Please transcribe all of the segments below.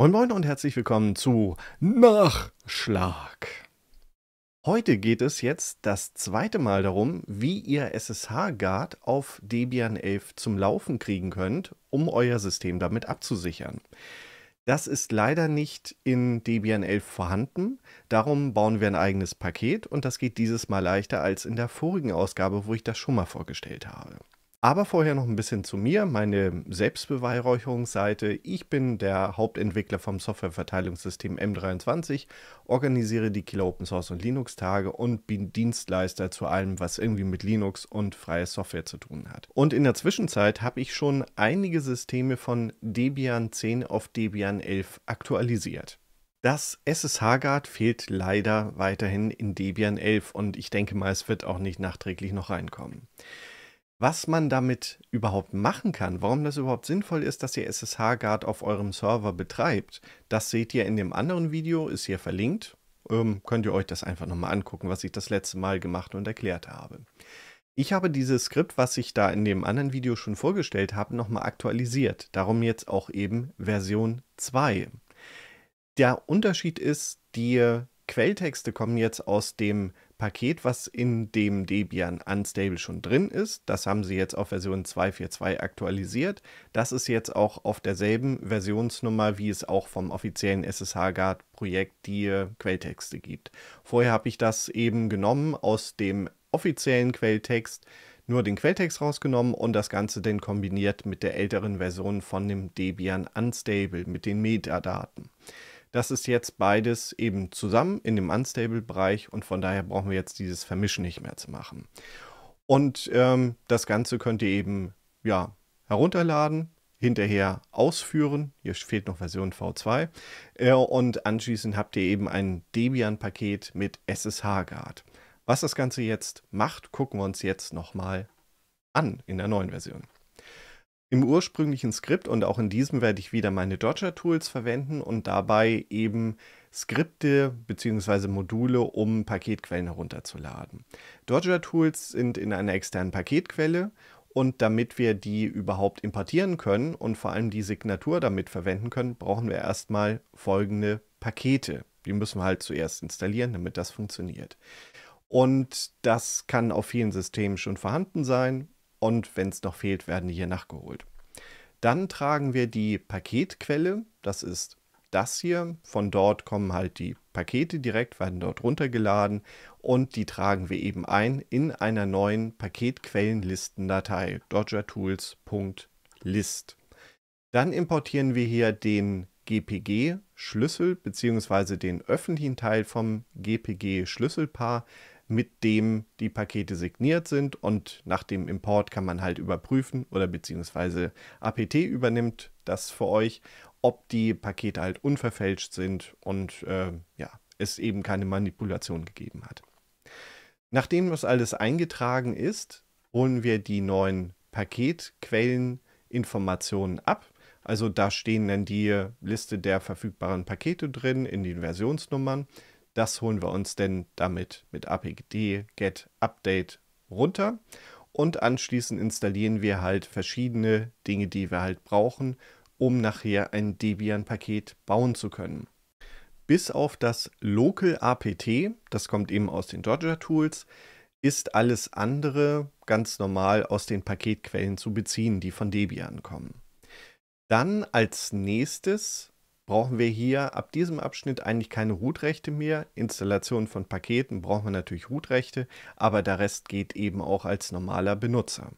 Moin Moin und herzlich willkommen zu Nachschlag. Heute geht es jetzt das zweite Mal darum, wie ihr SSH-Guard auf Debian 11 zum Laufen kriegen könnt, um euer System damit abzusichern. Das ist leider nicht in Debian 11 vorhanden, darum bauen wir ein eigenes Paket und das geht dieses Mal leichter als in der vorigen Ausgabe, wo ich das schon mal vorgestellt habe. Aber vorher noch ein bisschen zu mir, meine Selbstbeweihräucherungsseite. Ich bin der Hauptentwickler vom Softwareverteilungssystem M23, organisiere die Kilo Open Source und Linux Tage und bin Dienstleister zu allem, was irgendwie mit Linux und freier Software zu tun hat. Und in der Zwischenzeit habe ich schon einige Systeme von Debian 10 auf Debian 11 aktualisiert. Das SSH-Guard fehlt leider weiterhin in Debian 11 und ich denke mal, es wird auch nicht nachträglich noch reinkommen was man damit überhaupt machen kann, warum das überhaupt sinnvoll ist, dass ihr SSH-Guard auf eurem Server betreibt, das seht ihr in dem anderen Video, ist hier verlinkt. Ähm, könnt ihr euch das einfach nochmal angucken, was ich das letzte Mal gemacht und erklärt habe. Ich habe dieses Skript, was ich da in dem anderen Video schon vorgestellt habe, nochmal aktualisiert. Darum jetzt auch eben Version 2. Der Unterschied ist, die Quelltexte kommen jetzt aus dem Paket, was in dem Debian Unstable schon drin ist. Das haben sie jetzt auf Version 2.4.2 aktualisiert. Das ist jetzt auch auf derselben Versionsnummer, wie es auch vom offiziellen SSH-Guard-Projekt die äh, Quelltexte gibt. Vorher habe ich das eben genommen aus dem offiziellen Quelltext, nur den Quelltext rausgenommen und das Ganze dann kombiniert mit der älteren Version von dem Debian Unstable, mit den Metadaten. Das ist jetzt beides eben zusammen in dem Unstable-Bereich und von daher brauchen wir jetzt dieses Vermischen nicht mehr zu machen. Und ähm, das Ganze könnt ihr eben ja, herunterladen, hinterher ausführen. Hier fehlt noch Version V2. Äh, und anschließend habt ihr eben ein Debian-Paket mit SSH-Guard. Was das Ganze jetzt macht, gucken wir uns jetzt nochmal an in der neuen Version. Im ursprünglichen Skript und auch in diesem werde ich wieder meine Dodger-Tools verwenden und dabei eben Skripte bzw. Module, um Paketquellen herunterzuladen. Dodger-Tools sind in einer externen Paketquelle und damit wir die überhaupt importieren können und vor allem die Signatur damit verwenden können, brauchen wir erstmal folgende Pakete. Die müssen wir halt zuerst installieren, damit das funktioniert. Und das kann auf vielen Systemen schon vorhanden sein und wenn es noch fehlt, werden die hier nachgeholt. Dann tragen wir die Paketquelle, das ist das hier. Von dort kommen halt die Pakete direkt, werden dort runtergeladen und die tragen wir eben ein in einer neuen Paketquellenlistendatei, dodgertools.list. Dann importieren wir hier den GPG-Schlüssel bzw. den öffentlichen Teil vom GPG-Schlüsselpaar mit dem die Pakete signiert sind und nach dem Import kann man halt überprüfen oder beziehungsweise APT übernimmt das für euch, ob die Pakete halt unverfälscht sind und äh, ja, es eben keine Manipulation gegeben hat. Nachdem das alles eingetragen ist, holen wir die neuen Paketquelleninformationen ab. Also da stehen dann die Liste der verfügbaren Pakete drin in den Versionsnummern. Das holen wir uns denn damit mit apt get update runter und anschließend installieren wir halt verschiedene Dinge, die wir halt brauchen, um nachher ein Debian-Paket bauen zu können. Bis auf das Local APT, das kommt eben aus den Dodger Tools, ist alles andere ganz normal aus den Paketquellen zu beziehen, die von Debian kommen. Dann als nächstes brauchen wir hier ab diesem Abschnitt eigentlich keine root mehr. Installation von Paketen brauchen wir natürlich root aber der Rest geht eben auch als normaler Benutzer.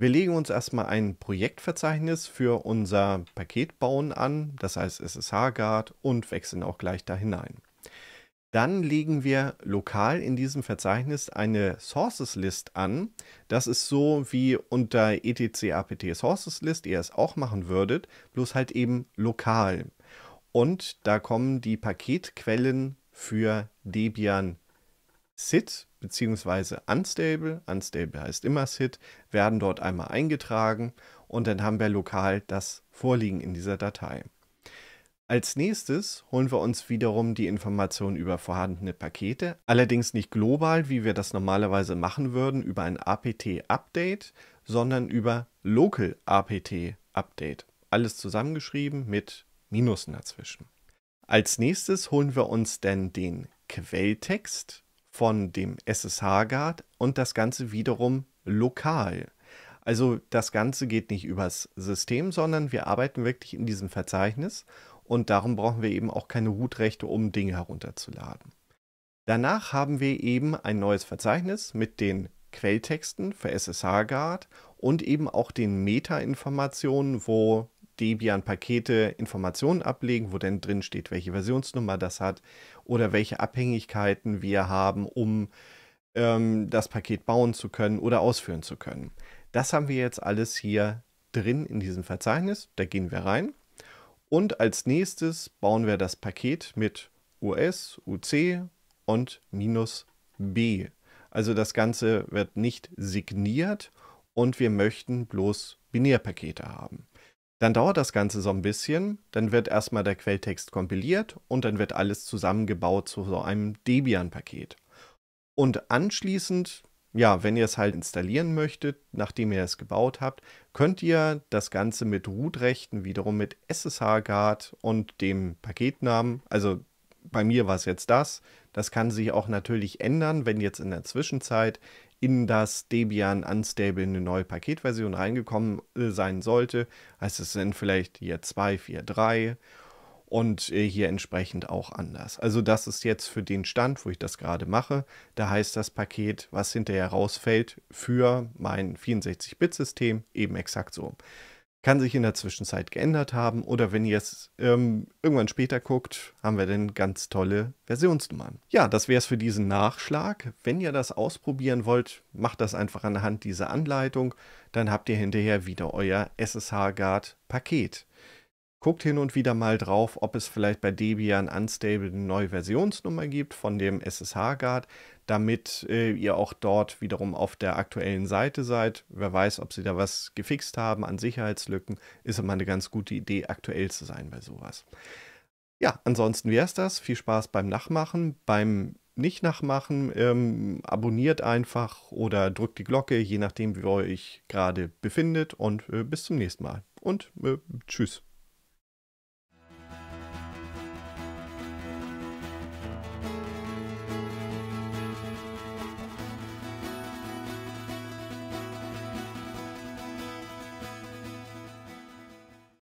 Wir legen uns erstmal ein Projektverzeichnis für unser Paketbauen an, das heißt SSH-Guard und wechseln auch gleich da hinein. Dann legen wir lokal in diesem Verzeichnis eine Sources List an. Das ist so wie unter etc apt Sources List ihr es auch machen würdet, bloß halt eben lokal. Und da kommen die Paketquellen für Debian SID bzw. Unstable, Unstable heißt immer SID, werden dort einmal eingetragen und dann haben wir lokal das Vorliegen in dieser Datei. Als nächstes holen wir uns wiederum die Informationen über vorhandene Pakete, allerdings nicht global, wie wir das normalerweise machen würden, über ein APT-Update, sondern über Local APT-Update. Alles zusammengeschrieben mit Minusen dazwischen. Als nächstes holen wir uns dann den Quelltext von dem SSH-Guard und das Ganze wiederum lokal. Also das Ganze geht nicht übers System, sondern wir arbeiten wirklich in diesem Verzeichnis und darum brauchen wir eben auch keine Root-Rechte, um Dinge herunterzuladen. Danach haben wir eben ein neues Verzeichnis mit den Quelltexten für SSH-Guard und eben auch den Meta-Informationen, wo Debian-Pakete Informationen ablegen, wo denn drin steht, welche Versionsnummer das hat oder welche Abhängigkeiten wir haben, um ähm, das Paket bauen zu können oder ausführen zu können. Das haben wir jetzt alles hier drin in diesem Verzeichnis. Da gehen wir rein. Und als nächstes bauen wir das Paket mit US, UC und minus B. Also das Ganze wird nicht signiert und wir möchten bloß Binärpakete haben. Dann dauert das Ganze so ein bisschen, dann wird erstmal der Quelltext kompiliert und dann wird alles zusammengebaut zu so einem Debian-Paket. Und anschließend, ja, wenn ihr es halt installieren möchtet, nachdem ihr es gebaut habt, könnt ihr das Ganze mit Root-Rechten wiederum mit SSH-Guard und dem Paketnamen, also bei mir war es jetzt das, das kann sich auch natürlich ändern, wenn jetzt in der Zwischenzeit in das Debian Unstable eine neue Paketversion reingekommen äh, sein sollte. Heißt, also es sind vielleicht hier 2, 4, 3 und äh, hier entsprechend auch anders. Also das ist jetzt für den Stand, wo ich das gerade mache. Da heißt das Paket, was hinterher rausfällt, für mein 64-Bit-System eben exakt so kann sich in der Zwischenzeit geändert haben oder wenn ihr es ähm, irgendwann später guckt, haben wir dann ganz tolle Versionsnummern. Ja, das wäre es für diesen Nachschlag. Wenn ihr das ausprobieren wollt, macht das einfach anhand dieser Anleitung. Dann habt ihr hinterher wieder euer SSH-Guard-Paket. Guckt hin und wieder mal drauf, ob es vielleicht bei Debian Unstable eine neue Versionsnummer gibt von dem SSH-Guard, damit äh, ihr auch dort wiederum auf der aktuellen Seite seid. Wer weiß, ob sie da was gefixt haben an Sicherheitslücken. Ist immer eine ganz gute Idee, aktuell zu sein bei sowas. Ja, ansonsten wäre es das. Viel Spaß beim Nachmachen, beim nicht nachmachen. Ähm, abonniert einfach oder drückt die Glocke, je nachdem, wie ihr euch gerade befindet. Und äh, bis zum nächsten Mal. Und äh, tschüss.